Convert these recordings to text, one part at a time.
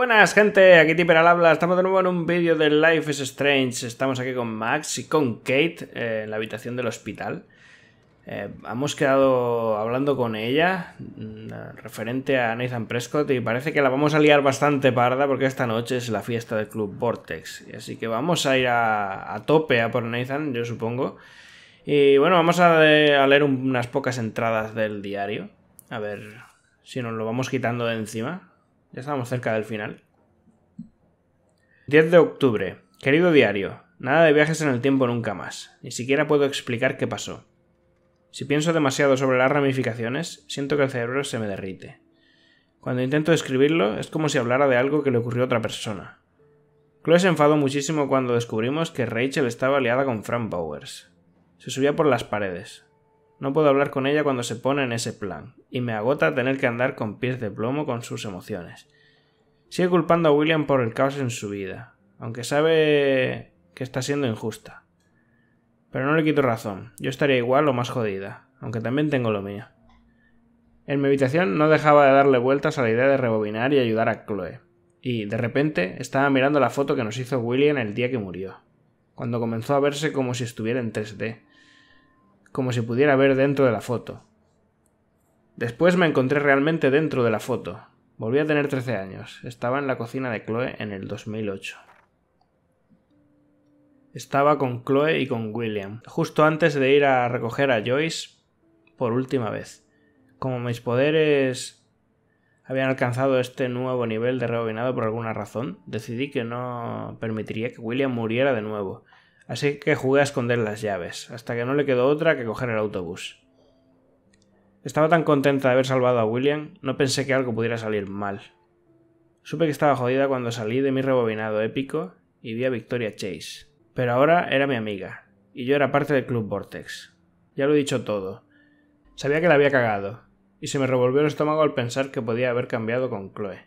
buenas gente, aquí Tipper habla, estamos de nuevo en un vídeo de Life is Strange, estamos aquí con Max y con Kate eh, en la habitación del hospital. Eh, hemos quedado hablando con ella mm, referente a Nathan Prescott y parece que la vamos a liar bastante parda porque esta noche es la fiesta del Club Vortex, así que vamos a ir a, tope a por Nathan, yo supongo. Y bueno, vamos a, leer unas pocas entradas del diario, a ver si nos lo vamos quitando de encima. Ya estamos cerca del final. 10 de octubre. Querido diario, nada de viajes en el tiempo nunca más. Ni siquiera puedo explicar qué pasó. Si pienso demasiado sobre las ramificaciones, siento que el cerebro se me derrite. Cuando intento describirlo, es como si hablara de algo que le ocurrió a otra persona. Chloe se enfadó muchísimo cuando descubrimos que Rachel estaba aliada con Frank Bowers. Se subía por las paredes. No puedo hablar con ella cuando se pone en ese plan, y me agota tener que andar con pies de plomo con sus emociones. Sigue culpando a William por el caos en su vida, aunque sabe que está siendo injusta. Pero no le quito razón, yo estaría igual o más jodida, aunque también tengo lo mío. En mi habitación no dejaba de darle vueltas a la idea de rebobinar y ayudar a Chloe, y de repente estaba mirando la foto que nos hizo William el día que murió, cuando comenzó a verse como si estuviera en 3D como si pudiera ver dentro de la foto. Después me encontré realmente dentro de la foto. Volví a tener 13 años. Estaba en la cocina de Chloe en el 2008. Estaba con Chloe y con William, justo antes de ir a recoger a Joyce por última vez. Como mis poderes habían alcanzado este nuevo nivel de reobinado por alguna razón, decidí que no permitiría que William muriera de nuevo así que jugué a esconder las llaves, hasta que no le quedó otra que coger el autobús. Estaba tan contenta de haber salvado a William, no pensé que algo pudiera salir mal. Supe que estaba jodida cuando salí de mi rebobinado épico y vi a Victoria Chase. Pero ahora era mi amiga, y yo era parte del Club Vortex. Ya lo he dicho todo. Sabía que la había cagado, y se me revolvió el estómago al pensar que podía haber cambiado con Chloe.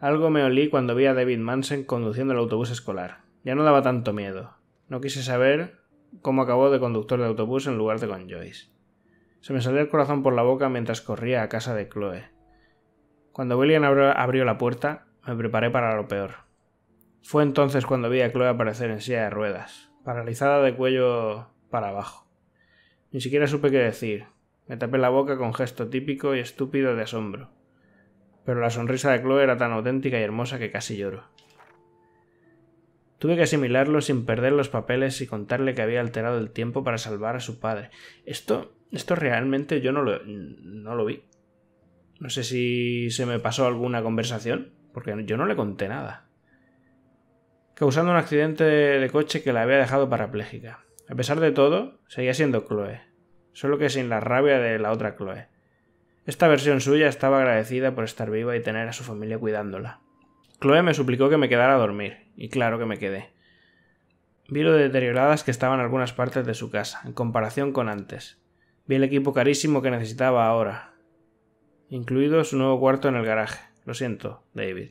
Algo me olí cuando vi a David Manson conduciendo el autobús escolar. Ya no daba tanto miedo. No quise saber cómo acabó de conductor de autobús en lugar de con Joyce. Se me salió el corazón por la boca mientras corría a casa de Chloe. Cuando William abrió la puerta, me preparé para lo peor. Fue entonces cuando vi a Chloe aparecer en silla de ruedas, paralizada de cuello para abajo. Ni siquiera supe qué decir. Me tapé la boca con gesto típico y estúpido de asombro. Pero la sonrisa de Chloe era tan auténtica y hermosa que casi lloro. Tuve que asimilarlo sin perder los papeles y contarle que había alterado el tiempo para salvar a su padre. Esto, esto realmente yo no lo, no lo vi. No sé si se me pasó alguna conversación, porque yo no le conté nada. Causando un accidente de coche que la había dejado parapléjica. A pesar de todo, seguía siendo Chloe, solo que sin la rabia de la otra Chloe. Esta versión suya estaba agradecida por estar viva y tener a su familia cuidándola. Chloe me suplicó que me quedara a dormir, y claro que me quedé. Vi lo deterioradas que estaban algunas partes de su casa, en comparación con antes. Vi el equipo carísimo que necesitaba ahora, incluido su nuevo cuarto en el garaje. Lo siento, David.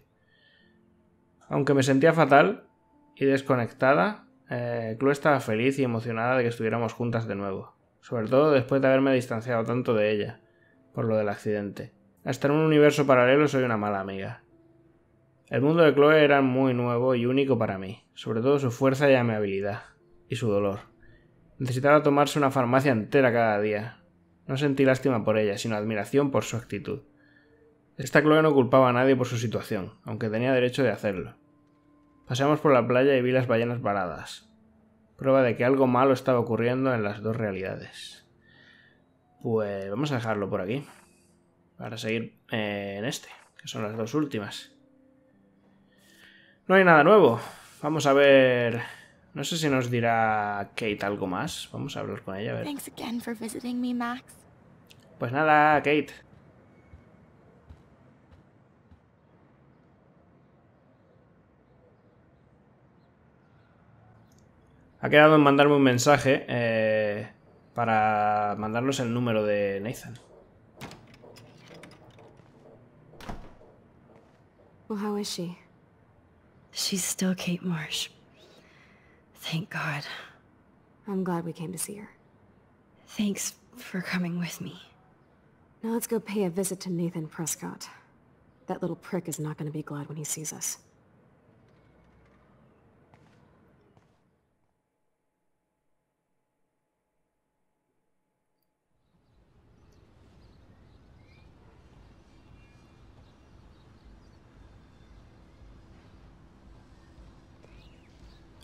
Aunque me sentía fatal y desconectada, eh, Chloe estaba feliz y emocionada de que estuviéramos juntas de nuevo, sobre todo después de haberme distanciado tanto de ella, por lo del accidente. Hasta en un universo paralelo soy una mala amiga. El mundo de Chloe era muy nuevo y único para mí, sobre todo su fuerza y amabilidad, y su dolor. Necesitaba tomarse una farmacia entera cada día. No sentí lástima por ella, sino admiración por su actitud. Esta Chloe no culpaba a nadie por su situación, aunque tenía derecho de hacerlo. Paseamos por la playa y vi las ballenas varadas, prueba de que algo malo estaba ocurriendo en las dos realidades. Pues vamos a dejarlo por aquí, para seguir eh, en este, que son las dos últimas. No hay nada nuevo. Vamos a ver. No sé si nos dirá Kate algo más. Vamos a hablar con ella, a ver. Pues nada, Kate. Ha quedado en mandarme un mensaje eh, para mandarnos el número de Nathan. Well, She's still Kate Marsh. Thank God. I'm glad we came to see her. Thanks for coming with me. Now let's go pay a visit to Nathan Prescott. That little prick is not going to be glad when he sees us.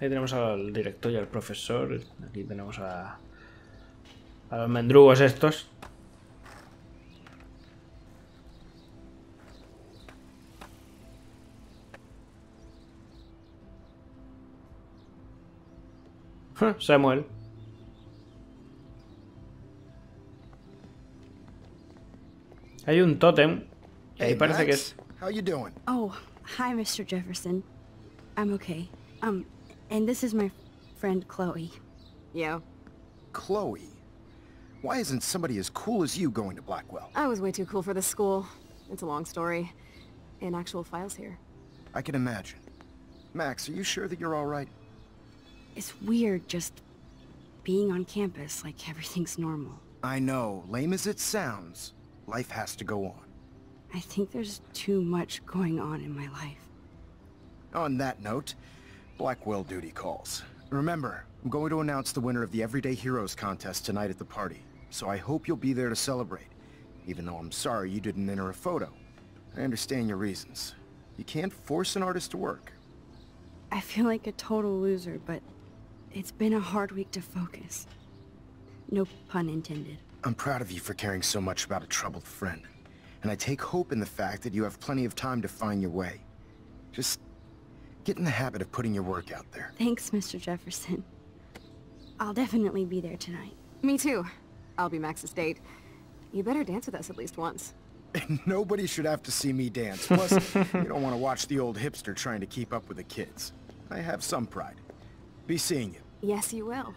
Ahí tenemos al director y al profesor. Aquí tenemos a, los mendrugos estos. Ah, Samuel. Hay un tótem. Y parece que es. Oh, hi, Mr. Jefferson. I'm okay. Um, And this is my friend Chloe. Yeah. Chloe? Why isn't somebody as cool as you going to Blackwell? I was way too cool for this school. It's a long story. In actual files here. I can imagine. Max, are you sure that you're all right? It's weird just being on campus like everything's normal. I know. Lame as it sounds, life has to go on. I think there's too much going on in my life. On that note, Blackwell duty calls. Remember, I'm going to announce the winner of the Everyday Heroes contest tonight at the party, so I hope you'll be there to celebrate, even though I'm sorry you didn't enter a photo. I understand your reasons. You can't force an artist to work. I feel like a total loser, but it's been a hard week to focus. No pun intended. I'm proud of you for caring so much about a troubled friend. And I take hope in the fact that you have plenty of time to find your way. Just Get in the habit of putting your work out there. Thanks, Mr. Jefferson. I'll definitely be there tonight. Me too. I'll be Max's date. You better dance with us at least once. Nobody should have to see me dance. Plus, you don't want to watch the old hipster trying to keep up with the kids. I have some pride. Be seeing you. Yes, you will.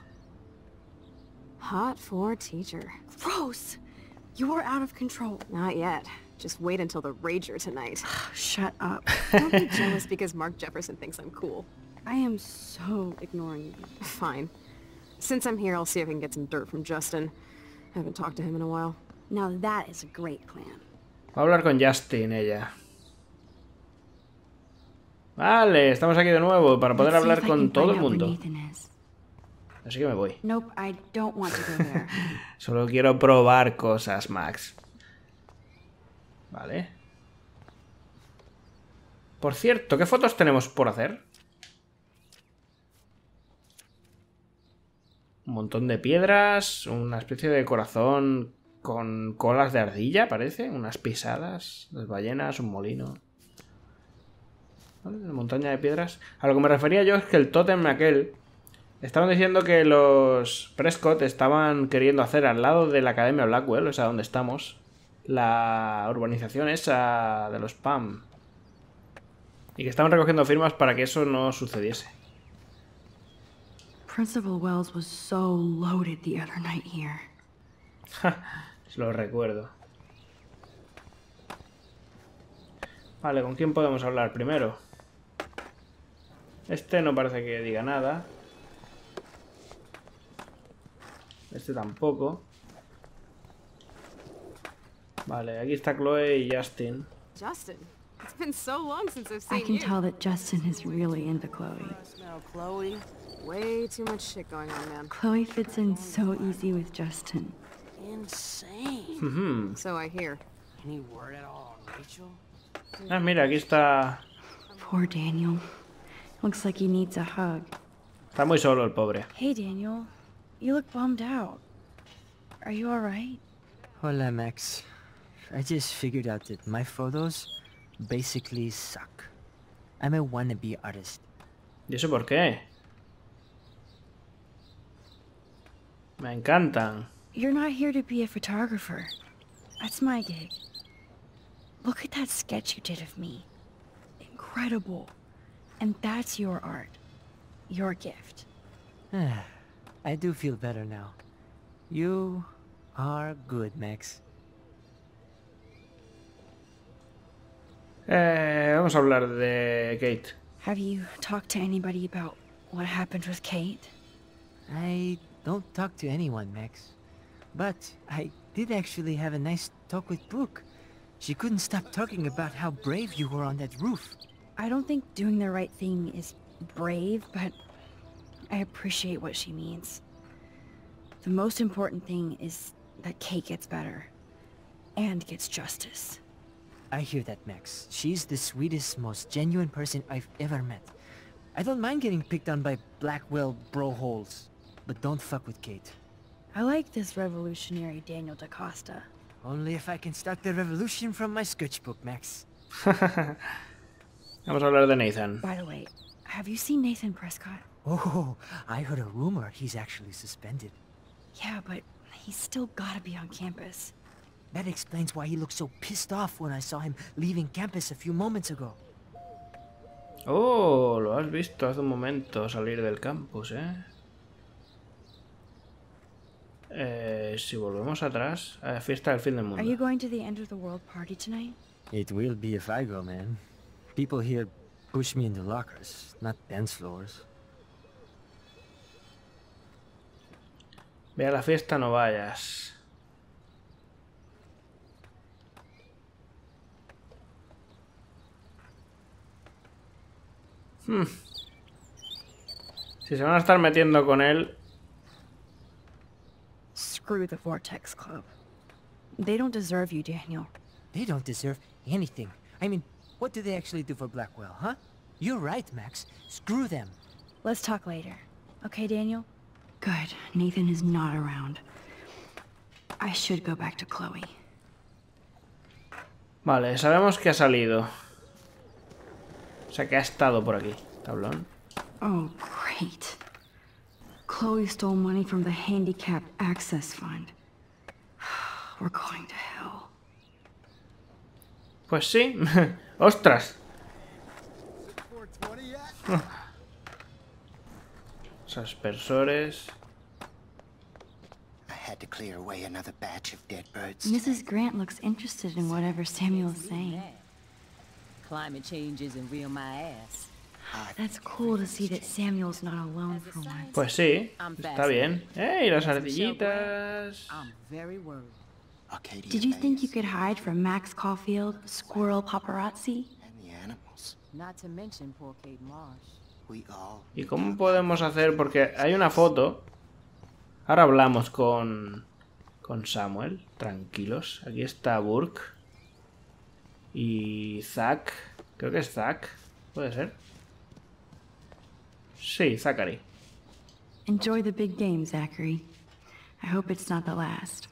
Hot for teacher. Gross! You're out of control. Not yet. Just wait until the rager tonight. Shut up. Don't be jealous because Mark Jefferson thinks I'm cool. I am so ignoring you. Fine. Since I'm here, I'll see if I can get some dirt from Justin. I haven't talked to him in a while. Now that is a great plan. Va a hablar con Justin ella. Vale, estamos aquí de nuevo para poder hablar con todo el mundo. Así que me voy. Nope, I don't want to go there. Solo quiero probar cosas, Max. Vale. Por cierto, ¿qué fotos tenemos por hacer? Un montón de piedras, una especie de corazón con colas de ardilla, parece. Unas pisadas, las ballenas, un molino. ¿Vale? Una montaña de piedras. A lo que me refería yo es que el Totem aquel... Estaban diciendo que los Prescott estaban queriendo hacer al lado de la Academia Blackwell, o sea, donde estamos, la urbanización esa de los PAM. Y que estaban recogiendo firmas para que eso no sucediese. Principal Wells was so loaded the other night here. Lo recuerdo. Vale, ¿con quién podemos hablar primero? Este no parece que diga nada. Este tampoco. Vale, aquí está Chloe y Justin. Justin, it's been so long since I've seen I can you. tell that Justin is really into Chloe. No, Chloe, way too much shit going on, man. Chloe fits in so easy with Justin. Insane. Mm -hmm. So I hear. Any word at all Rachel? Ah, mira, aquí está. Poor Daniel. Looks like he needs a hug. Está muy solo el pobre. Hey Daniel, you look bummed out. Are you all right? Hola, Max. I just figured out that my photos basically suck. I'm a wannabe artist. ¿Y eso por qué? Me encantan. You're not here to be a photographer. That's my gig. Look at that sketch you did of me. Incredible. And that's your art. Your gift. I do feel better now. You are good, Max. Eh, vamos a hablar de Kate. Have you talked to anybody about what happened with Kate? I don't talk to anyone, Max. But I did actually have a nice talk with Brooke. She couldn't stop talking about how brave you were on that roof. I don't think doing the right thing is brave, but I appreciate what she means. The most important thing is that Kate gets better. And gets justice. I hear that, Max. She's the sweetest, most genuine person I've ever met. I don't mind getting picked on by Blackwell broholes, but don't fuck with Kate. I like this revolutionary Daniel DaCosta. Only if I can start the revolution from my sketchbook, Max. Vamos much hablar than Nathan. By the way, have you seen Nathan Prescott? Oh, I heard a rumor he's actually suspended. Yeah, but he's still gotta be on campus. That explains why he looked so pissed off when I saw him leaving campus a few moments ago. Oh, lo has visto hace un momento salir del campus, ¿eh? Eh, si volvemos atrás, a eh, la fiesta del fin del mundo. Are you going to the end of the world party tonight? It will be if I go, man. People here push me into lockers, not dance floors. Ve a la fiesta, no vayas. Hmm. Si se van a estar metiendo con él. Screw the Vortex Club. They don't deserve you, Daniel. They don't deserve anything. I mean, what do they actually do for Blackwell, huh? You're right, Max. Screw them. Let's talk later. Okay, Daniel? Good. Nathan is not around. I should go back to Chloe. Vale, sabemos que ha salido. O sea que ha estado por aquí, tablón. Oh, great. Chloe stole money from the handicapped access fund. We're going to hell. Pues sí. Ostras. Aspersores. I had to clear away another batch of dead birds. Mrs. Grant looks interested in whatever Samuel's saying climate change isn't real my ass. Ah, That's cool to see that Samuel's not alone for once. Pues sí, está bien. ¡Ey, las ardillitas! Did you think you could hide from Max Caulfield, squirrel paparazzi? And the animals. Not to mention poor Kate Marsh. ¿Y cómo podemos hacer? Porque hay una foto. Ahora hablamos con, con Samuel. Tranquilos. Aquí está Burke. Y Zack, creo que es Zack, puede ser. Sí, Zachary. Enjoy the big game, Zachary. I hope it's not the last.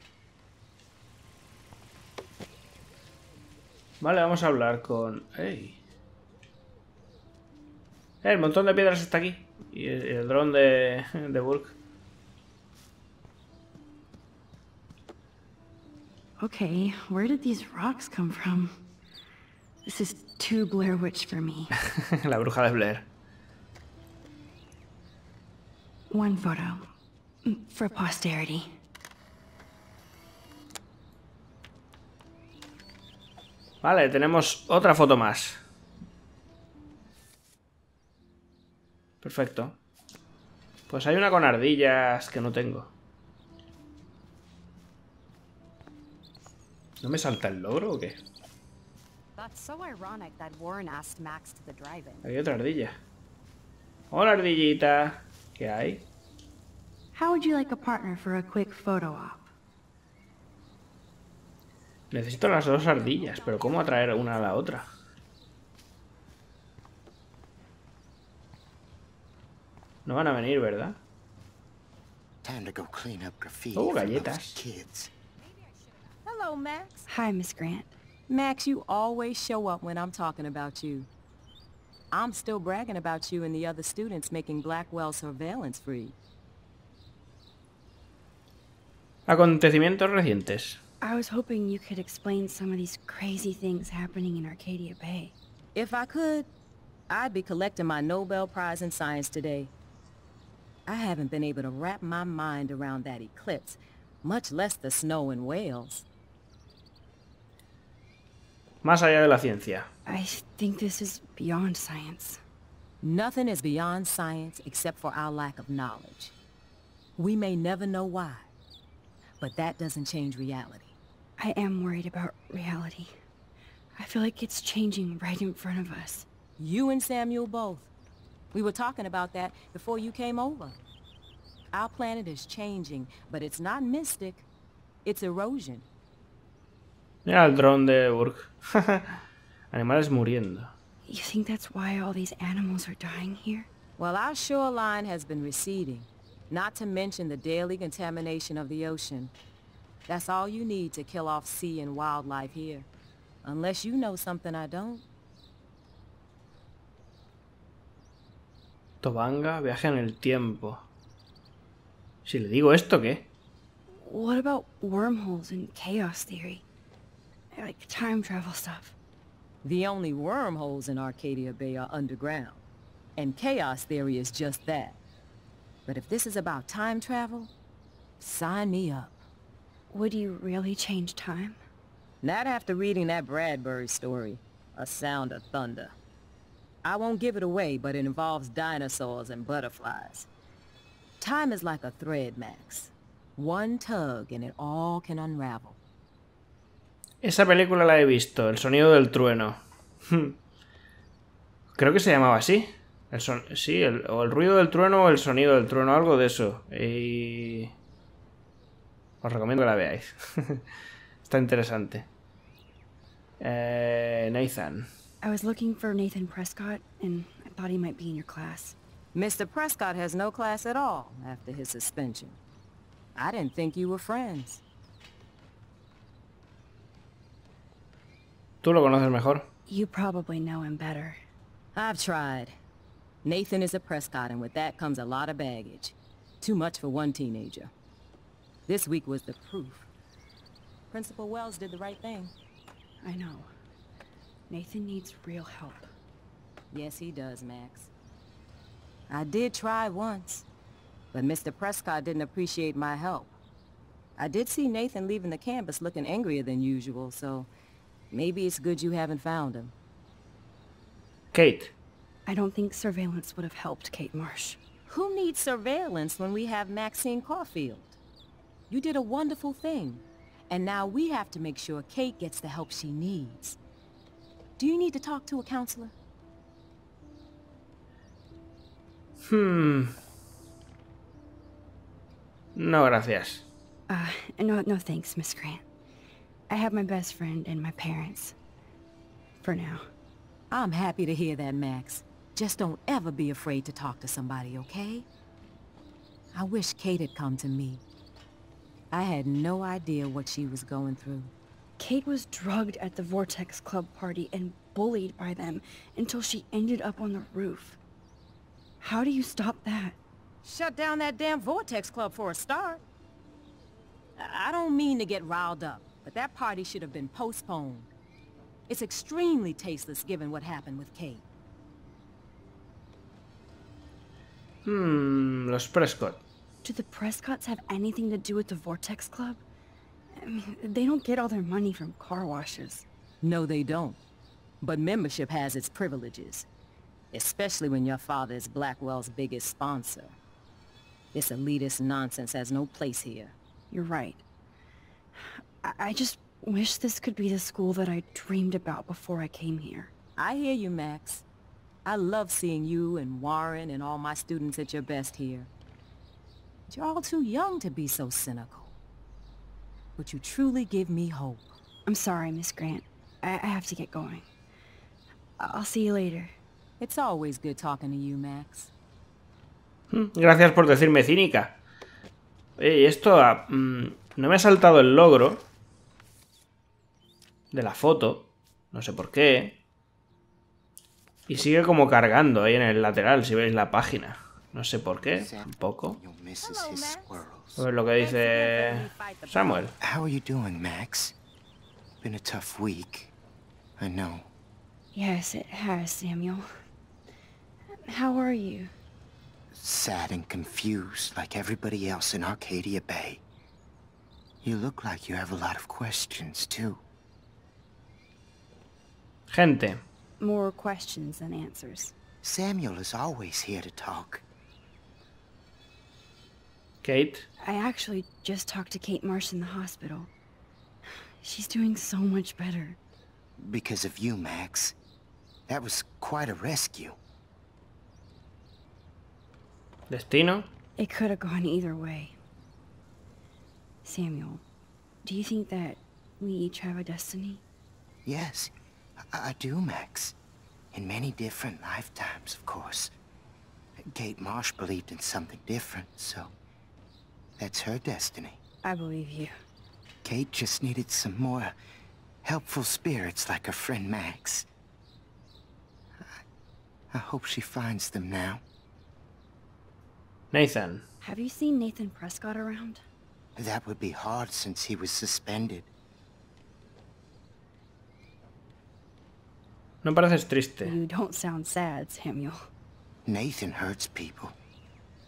Vale, vamos a hablar con... ¡Ey! Eh, el montón de piedras está aquí. Y el, el dron de, de Burke. Okay, where did these rocks come from? La bruja de Blair. One photo mm, for posterity. Vale, tenemos otra foto más. Perfecto. Pues hay una con ardillas que no tengo. ¿No me salta el logro o qué? Hay otra ardilla. Hola ardillita. ¿Qué hay? How would you like a partner for a quick photo op? Necesito las dos ardillas, pero ¿cómo atraer una a la otra? No van a venir, ¿verdad? Oh, galletas. Hello, Max. Hi, Miss Grant. Max, you always show up when I'm talking about you. I'm still bragging about you and the other students making Blackwell surveillance free. Acontecimientos recientes. I was hoping you could explain some of these crazy things happening in Arcadia Bay. If I could, I'd be collecting my Nobel Prize in Science today. I haven't been able to wrap my mind around that eclipse, much less the snow in Wales. Más allá de la ciencia. I think this is beyond science. Nothing is beyond science except for our lack of knowledge. We may never know why, but that doesn't change reality. I am worried about reality. I feel like it's changing right in front of us. You and Samuel both. We were talking about that before you came over. Our planet is changing, but it's not mystic. It's erosion el de Burg. Animales muriendo. You think that's why all these animals are dying here? Well, our shoreline has been receding, not to mention the daily contamination of the ocean. That's all you need to kill off sea and wildlife here. Unless you know something I don't. Tobanga, viaje en el tiempo. Si le digo esto, ¿qué? What about wormholes and chaos theory? like time travel stuff. The only wormholes in Arcadia Bay are underground. And chaos theory is just that. But if this is about time travel, sign me up. Would you really change time? Not after reading that Bradbury story, A Sound of Thunder. I won't give it away, but it involves dinosaurs and butterflies. Time is like a thread, Max. One tug and it all can unravel. Esa película la he visto, El sonido del trueno. Hmm. Creo que se llamaba así. El son... Sí, o el ruido del trueno o el sonido del trueno, algo de eso. Y... Os recomiendo que la veáis. Está interesante. Eh, Nathan. I was looking for Nathan Prescott and I thought he might be in your class. Mr. Prescott has no class at all after his suspension. I didn't think you were friends. Tú lo conoces mejor. You probably know him better. I've tried. Nathan is a Prescott, and with that comes a lot of baggage. Too much for one teenager. This week was the proof. Principal Wells did the right thing. I know. Nathan needs real help. Yes, he does, Max. I did try once, but Mr. Prescott didn't appreciate my help. I did see Nathan leaving the campus looking angrier than usual, so Maybe it's good you haven't found him. Kate. I don't think surveillance would have helped Kate Marsh. Who needs surveillance when we have Maxine Caulfield? You did a wonderful thing. And now we have to make sure Kate gets the help she needs. Do you need to talk to a counselor? Hmm. No, gracias. Uh, no, no thanks, Miss Grant. I have my best friend and my parents. For now. I'm happy to hear that, Max. Just don't ever be afraid to talk to somebody, okay? I wish Kate had come to me. I had no idea what she was going through. Kate was drugged at the Vortex Club party and bullied by them until she ended up on the roof. How do you stop that? Shut down that damn Vortex Club for a start. I don't mean to get riled up, but that party should have been postponed. It's extremely tasteless given what happened with Kate. Hmm, los Prescott. Do the Prescotts have anything to do with the Vortex Club? I mean, they don't get all their money from car washes. No, they don't. But membership has its privileges. Especially when your father is Blackwell's biggest sponsor. This elitist nonsense has no place here. You're right. I, just wish this could be the school that I dreamed about before I came here. I hear you, Max. I love seeing you and Warren and all my students at your best here. But you're all too young to be so cynical. But you truly give me hope. I'm sorry, Miss Grant. I, I have to get going. I'll see you later. It's always good talking to you, Max. Hmm, gracias por decirme cínica. Eh, esto... Ha, ah, mm, no me ha saltado el logro. de la foto. No sé por qué. Y sigue como cargando ahí en el lateral, si veis la página. No sé por qué, un poco. A ver lo que dice Samuel. How are you doing, Max? Been a tough week. I know. Yes, it has, Samuel. How are you? Sad and confused, like everybody else in Arcadia Bay. You look like you have a lot of questions, too. Gente. More questions than answers. Samuel is always here to talk. Kate? I actually just talked to Kate Marsh in the hospital. She's doing so much better. Because of you, Max. That was quite a rescue. Destino? It could have gone either way. Samuel, do you think that we each have a destiny? Yes. I do, Max. In many different lifetimes, of course. Kate Marsh believed in something different, so... That's her destiny. I believe you. Kate just needed some more helpful spirits like her friend Max. I, I hope she finds them now. Nathan. Have you seen Nathan Prescott around? That would be hard since he was suspended. No pareces triste. You don't sound sad, Samuel. Nathan hurts people.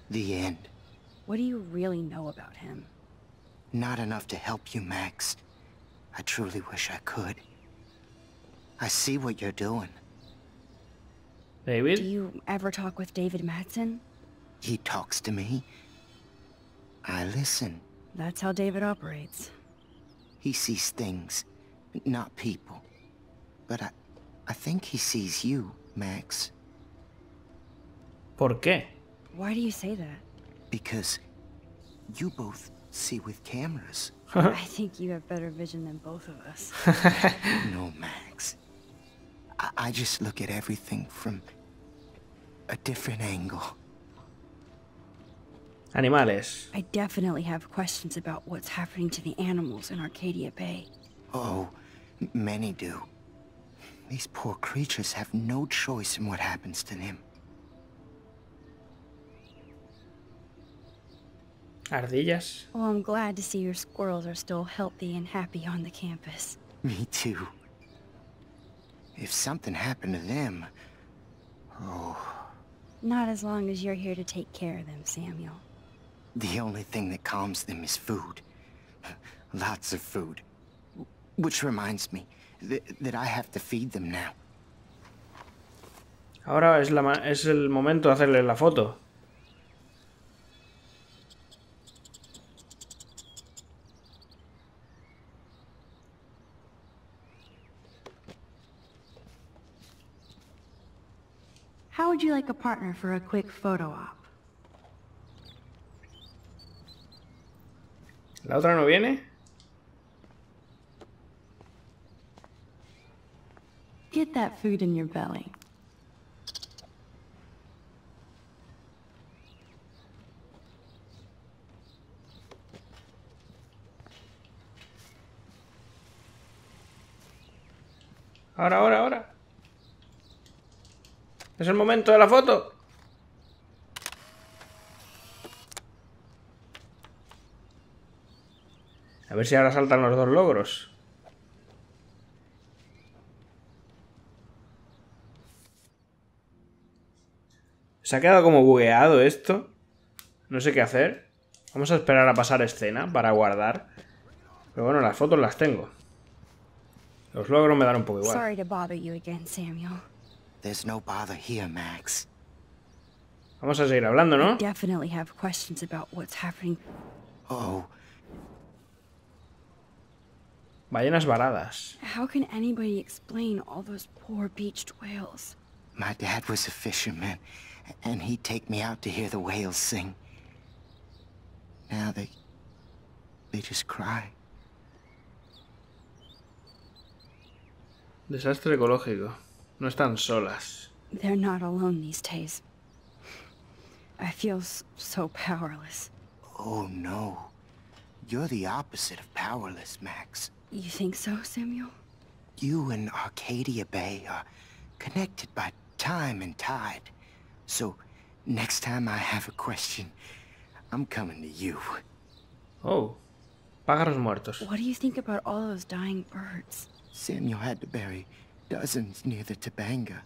The end. What do you really know about him? Not enough to help you, Max. I truly wish I could. I see what you're doing. David? Do you ever talk with David Matson? He talks to me. I listen. That's how David operates. He sees things, not people. But I, I think he sees you, Max. ¿Por qué? Why do you say that? Because you both see with cameras. I think you have better vision than both of us. no, Max. I, I just look at everything from a different angle. Animales. I definitely have questions about what's happening to the animals in Arcadia Bay. Oh, many do. These poor creatures have no choice in what happens to them. Ardillas. Well, oh, I'm glad to see your squirrels are still healthy and happy on the campus. Me too. If something happened to them... Oh... Not as long as you're here to take care of them, Samuel. The only thing that calms them is food. Lots of food. Which reminds me, that I have to feed them now. Ahora es, la, es el momento de hacerle la foto. How would you like a partner for a quick photo op? ¿La otra no viene? Get that food in your belly. Ahora, ahora, ahora. Es el momento de la foto. A ver si ahora saltan los dos logros. Se ha quedado como bugueado esto. No sé qué hacer. Vamos a esperar a pasar escena para guardar. Pero bueno, las fotos las tengo. Los logros me dan un poco igual. Sorry to bother you again, Samuel. There's no bother here, Max. Vamos a seguir hablando, ¿no? Definitely have questions about what's happening. Oh. Ballenas varadas. How can anybody explain all those poor beached whales? My dad was a fisherman. and he'd take me out to hear the whales sing. Now they... they just cry. Desastre ecológico. No están solas. They're not alone these days. I feel so powerless. Oh, no. You're the opposite of powerless, Max. You think so, Samuel? You and Arcadia Bay are connected by time and tide. So next time I have a question, I'm coming to you. Oh, pájaros muertos. What do you think about all those dying birds? Samuel had to bury dozens near the Tabanga.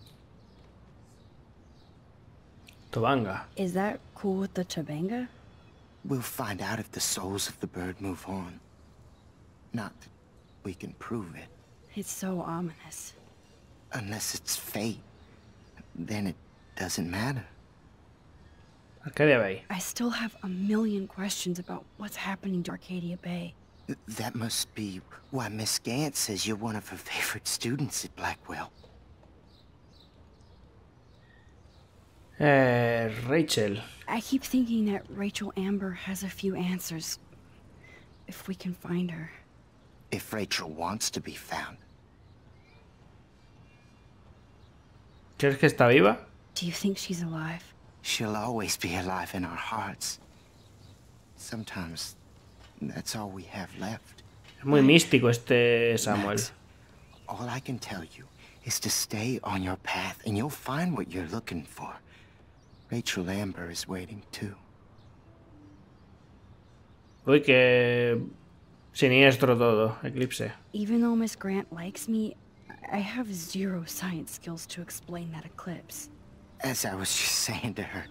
Tabanga. Is that cool with the Tabanga? We'll find out if the souls of the bird move on. Not that we can prove it. It's so ominous. Unless it's fate, then it doesn't matter. Okay, I still have a million questions about what's happening to Arcadia Bay. That must be why Miss Gant says you're one of her favorite students at Blackwell. Uh, Rachel. I keep thinking that Rachel Amber has a few answers. If we can find her. If Rachel wants to be found. ¿Crees que está viva? Do you think she's alive? She'll always be alive in our hearts. Sometimes that's all we have left. Muy místico este Samuel. Max, all I can tell you is to stay on your path and you'll find what you're looking for. Rachel Amber is waiting too. Uy, que siniestro todo, Eclipse. Even though Miss Grant likes me, I have zero science skills to explain that eclipse. As I was just saying to her,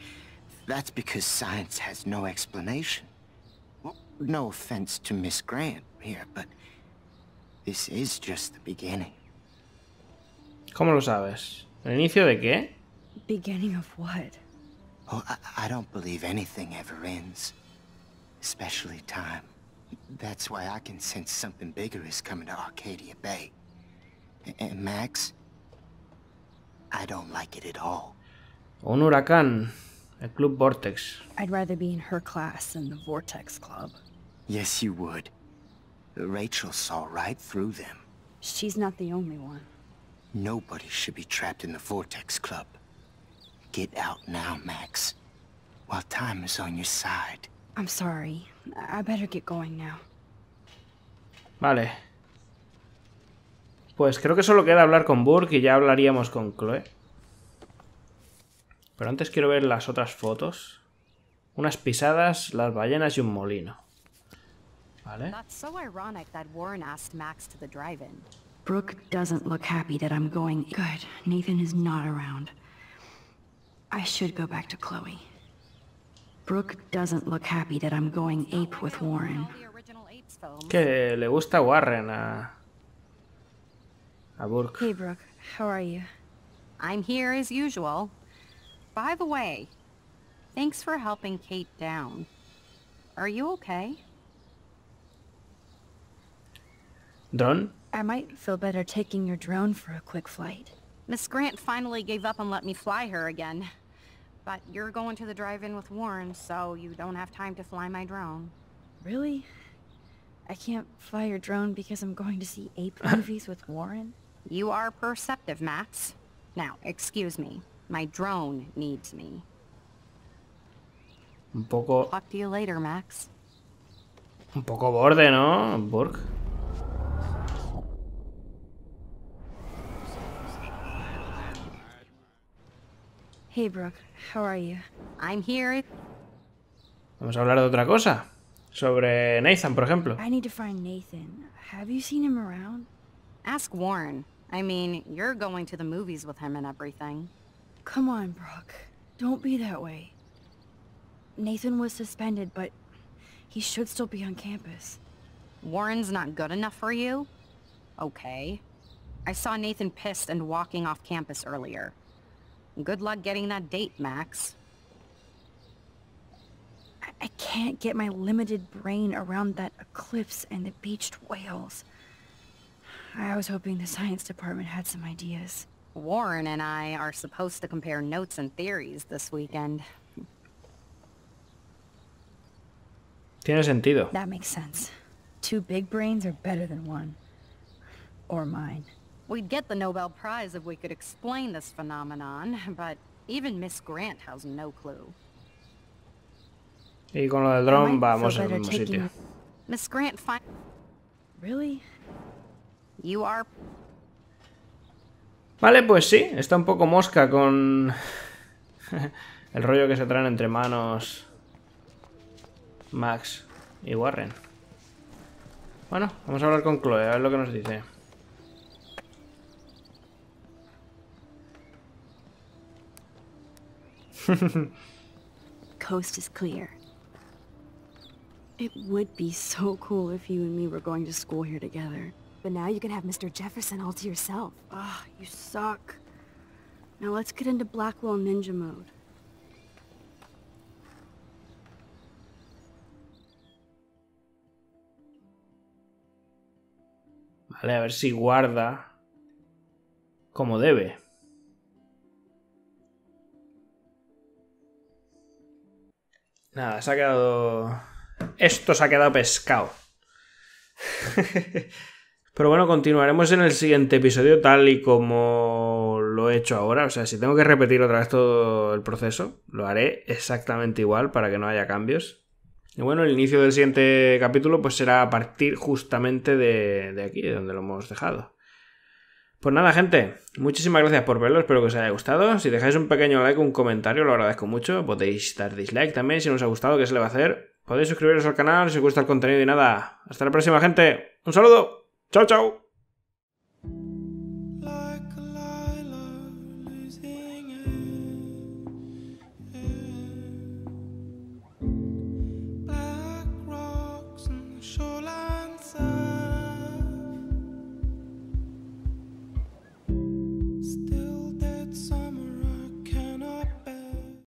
that's because science has no explanation. Well, no offense to Miss Grant here, but this is just the beginning. ¿Cómo lo sabes? ¿El inicio de qué? Beginning of what? Oh, I, I don't believe anything ever ends, especially time. That's why I can sense something bigger is coming to Arcadia Bay. And Max, I don't like it at all. Un huracán. Club Vortex. I'd rather be in her class than the Vortex Club. Yes, you would. Rachel saw right through them. She's not the only one. Nobody should be trapped in the Vortex Club. Get out now, Max. While time is on your side. I'm sorry. I better get going now. Vale. Pues creo que solo queda hablar con Burke y ya hablaríamos con Chloe. Pero antes quiero ver las otras fotos. Unas pisadas, las ballenas y un molino. Vale. Brooke doesn't look happy that I'm going. Good. Nathan is not around. I should go back to Chloe. Brooke doesn't look happy that I'm going ape with Warren. Que le gusta Warren a a Brooke. Hey Brooke, how are you? I'm here as usual. By the way, thanks for helping Kate down. Are you okay? Done? I might feel better taking your drone for a quick flight. Miss Grant finally gave up and let me fly her again. But you're going to the drive-in with Warren, so you don't have time to fly my drone. Really? I can't fly your drone because I'm going to see ape movies with Warren? You are perceptive, Max. Now, excuse me. My drone needs me. Un poco... Talk to you later, Max. Un poco borde, ¿no? Burke. Hey, Brooke. How are you? I'm here. Vamos a hablar de otra cosa. Sobre Nathan, por ejemplo. I need to find Nathan. Have you seen him around? Ask Warren. I mean, you're going to the movies with him and everything. Come on, Brock. Don't be that way. Nathan was suspended, but he should still be on campus. Warren's not good enough for you? Okay. I saw Nathan pissed and walking off campus earlier. Good luck getting that date, Max. I, I can't get my limited brain around that eclipse and the beached whales. I was hoping the science department had some ideas. Warren and I are supposed to compare notes and theories this weekend. Tiene sentido. That makes sense. Two big brains are better than one. Or mine. We'd get the Nobel Prize if we could explain this phenomenon, but even Miss Grant has no clue. Y con lo del dron vamos al mismo sitio. Miss Grant, really? You are Vale, pues sí, está un poco mosca con el rollo que se traen entre manos Max y Warren. Bueno, vamos a hablar con Chloe, a ver lo que nos dice. Coast is clear. It would be so cool if you and me were going to school here together. but now you can have Mr. Jefferson all to yourself. Ah, you suck. Now let's get into Blackwell Ninja mode. Vale, a ver si guarda como debe. Nada, se ha quedado... Esto se ha quedado pescado. Pero bueno, continuaremos en el siguiente episodio tal y como lo he hecho ahora. O sea, si tengo que repetir otra vez todo el proceso, lo haré exactamente igual para que no haya cambios. Y bueno, el inicio del siguiente capítulo pues será a partir justamente de, aquí, de donde lo hemos dejado. Pues nada, gente, muchísimas gracias por verlo, espero que os haya gustado. Si dejáis un pequeño like, un comentario, lo agradezco mucho. Podéis dar dislike también si no os ha gustado, que se le va a hacer. Podéis suscribiros al canal si os gusta el contenido y nada. Hasta la próxima, gente. Un saludo. 啾啾。